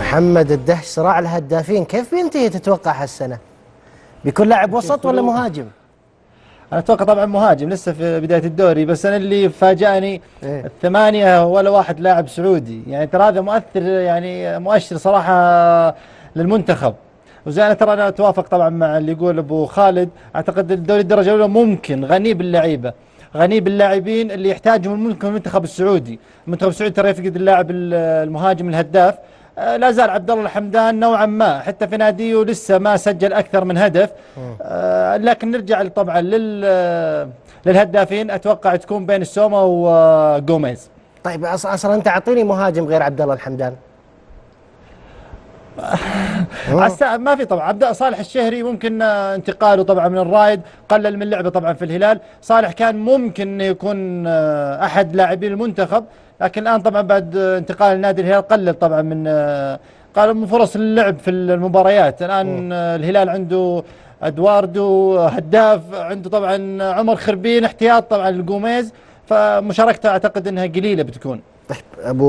محمد الدهش صراع الهدافين كيف بينتهي تتوقع هالسنة بيكون لاعب وسط ولا مهاجم انا اتوقع طبعا مهاجم لسه في بدايه الدوري بس انا اللي فاجأني إيه؟ الثمانيه ولا واحد لاعب سعودي يعني ترى هذا مؤثر يعني مؤشر صراحه للمنتخب وزي انا ترى انا اتوافق طبعا مع اللي يقول ابو خالد اعتقد الدوري الدرجه الاولى ممكن غني باللعيبه غني باللاعبين اللي يحتاجهم المنتخب السعودي المنتخب السعودي ترى يفقد اللاعب المهاجم الهداف آه، لا زال عبد الله الحمدان نوعا ما حتى في ناديه لسه ما سجل اكثر من هدف آه، لكن نرجع طبعا لل آه، للهدافين اتوقع تكون بين السوما وجوميز طيب اصلا انت اعطيني مهاجم غير عبد الله الحمدان ما في طبعا عبد صالح الشهري ممكن آه، انتقاله طبعا من الرائد قلل من لعبه طبعا في الهلال صالح كان ممكن يكون آه، احد لاعبين المنتخب لكن الان طبعا بعد آه، انتقال النادي الهلال قلل طبعا من قال من فرص اللعب في المباريات الان الهلال عنده ادواردو هداف عنده طبعا عمر خربين احتياط طبعا القوميز فمشاركته اعتقد انها قليله بتكون طيب ابو